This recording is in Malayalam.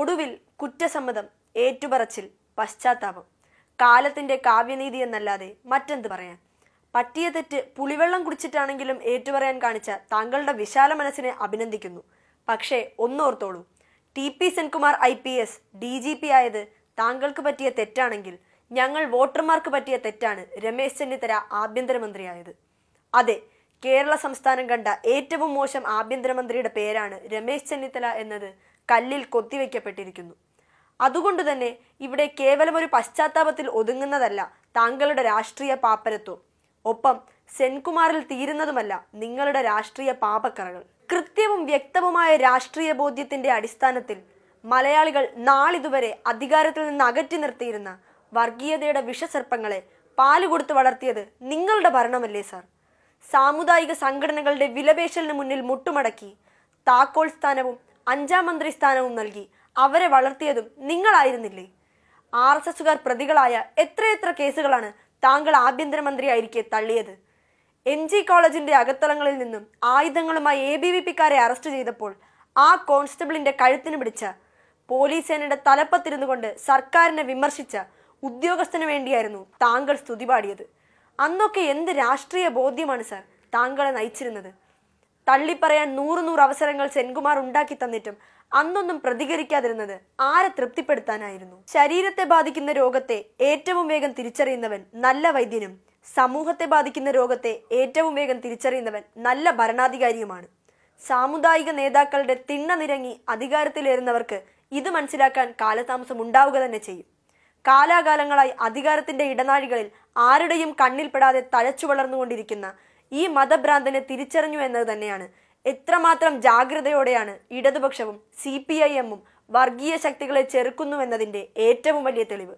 ഒടുവിൽ കുറ്റസമ്മതം ഏറ്റുപറച്ചിൽ പശ്ചാത്താപം കാലത്തിൻ്റെ കാവ്യനീതി എന്നല്ലാതെ മറ്റെന്ത് പറയാൻ പറ്റിയ തെറ്റ് പുളിവെള്ളം കുടിച്ചിട്ടാണെങ്കിലും ഏറ്റുപറയാൻ കാണിച്ച താങ്കളുടെ വിശാല മനസ്സിനെ അഭിനന്ദിക്കുന്നു പക്ഷേ ഒന്നോർത്തോളൂ T P Senkumar I P S D G P ആയത് താങ്കൾക്ക് പറ്റിയ തെറ്റാണെങ്കിൽ ഞങ്ങൾ വോട്ടർമാർക്ക് പറ്റിയ തെറ്റാണ് രമേശ് ചെന്നിത്തല ആഭ്യന്തരമന്ത്രിയായത് അതെ കേരള സംസ്ഥാനം കണ്ട ഏറ്റവും മോശം ആഭ്യന്തരമന്ത്രിയുടെ പേരാണ് രമേശ് ചെന്നിത്തല എന്നത് കല്ലിൽ കൊത്തിവെക്കപ്പെട്ടിരിക്കുന്നു അതുകൊണ്ട് തന്നെ ഇവിടെ കേവലം ഒരു പശ്ചാത്താപത്തിൽ ഒതുങ്ങുന്നതല്ല താങ്കളുടെ രാഷ്ട്രീയ പാപ്പരത്വം ഒപ്പം സെൻകുമാറിൽ തീരുന്നതുമല്ല നിങ്ങളുടെ രാഷ്ട്രീയ പാപക്കറകൾ കൃത്യവും വ്യക്തവുമായ രാഷ്ട്രീയ ബോധ്യത്തിന്റെ അടിസ്ഥാനത്തിൽ മലയാളികൾ നാളിതുവരെ അധികാരത്തിൽ നിന്ന് അകറ്റി നിർത്തിയിരുന്ന വർഗീയതയുടെ വിഷസർപ്പങ്ങളെ പാല് കൊടുത്തു വളർത്തിയത് നിങ്ങളുടെ ഭരണമല്ലേ സാർ സാമുദായിക സംഘടനകളുടെ വിലപേശലിന് മുന്നിൽ മുട്ടുമടക്കി താക്കോൽ സ്ഥാനവും അഞ്ചാം സ്ഥാനവും നൽകി അവരെ വളർത്തിയതും നിങ്ങളായിരുന്നില്ലേ ആർ എസ് എസുകാർ പ്രതികളായ എത്രയെത്ര കേസുകളാണ് താങ്കൾ ആഭ്യന്തരമന്ത്രിയായിരിക്കെ തള്ളിയത് എം ജി കോളേജിന്റെ അകത്തളങ്ങളിൽ നിന്നും ആയുധങ്ങളുമായി എ ബി വി പിക്കാരെ അറസ്റ്റ് ചെയ്തപ്പോൾ ആ കോൺസ്റ്റബിളിന്റെ കഴുത്തിന് പിടിച്ച പോലീസ് സേനയുടെ തലപ്പത്തിരുന്നു കൊണ്ട് സർക്കാരിനെ വിമർശിച്ച ഉദ്യോഗസ്ഥന് വേണ്ടിയായിരുന്നു താങ്കൾ സ്തുതി പാടിയത് അന്നൊക്കെ എന്ത് രാഷ്ട്രീയ ബോധ്യമാണ് സർ താങ്കളെ നയിച്ചിരുന്നത് തള്ളിപ്പറയാൻ നൂറ് നൂറ് അവസരങ്ങൾ സെൻകുമാർ ഉണ്ടാക്കി തന്നിട്ടും അന്നൊന്നും പ്രതികരിക്കാതിരുന്നത് ആരെ തൃപ്തിപ്പെടുത്താനായിരുന്നു ശരീരത്തെ ബാധിക്കുന്ന രോഗത്തെ ഏറ്റവും വേഗം തിരിച്ചറിയുന്നവൻ നല്ല വൈദ്യനും സമൂഹത്തെ ബാധിക്കുന്ന രോഗത്തെ ഏറ്റവും വേഗം തിരിച്ചറിയുന്നവൻ നല്ല ഭരണാധികാരിയുമാണ് സാമുദായിക നേതാക്കളുടെ തിണ്ണ നിരങ്ങി അധികാരത്തിലേറുന്നവർക്ക് ഇത് മനസ്സിലാക്കാൻ കാലതാമസം ഉണ്ടാവുക തന്നെ ചെയ്യും കാലാകാലങ്ങളായി അധികാരത്തിന്റെ ഇടനാഴികളിൽ ആരുടെയും കണ്ണിൽപ്പെടാതെ തഴച്ചു വളർന്നുകൊണ്ടിരിക്കുന്ന ഈ മതഭ്രാന്തനെ തിരിച്ചറിഞ്ഞു എന്നത് തന്നെയാണ് എത്രമാത്രം ജാഗ്രതയോടെയാണ് ഇടതുപക്ഷവും സി പി ഐ എമ്മും വർഗീയ ശക്തികളെ ചെറുക്കുന്നുവെന്നതിൻ്റെ ഏറ്റവും വലിയ തെളിവ്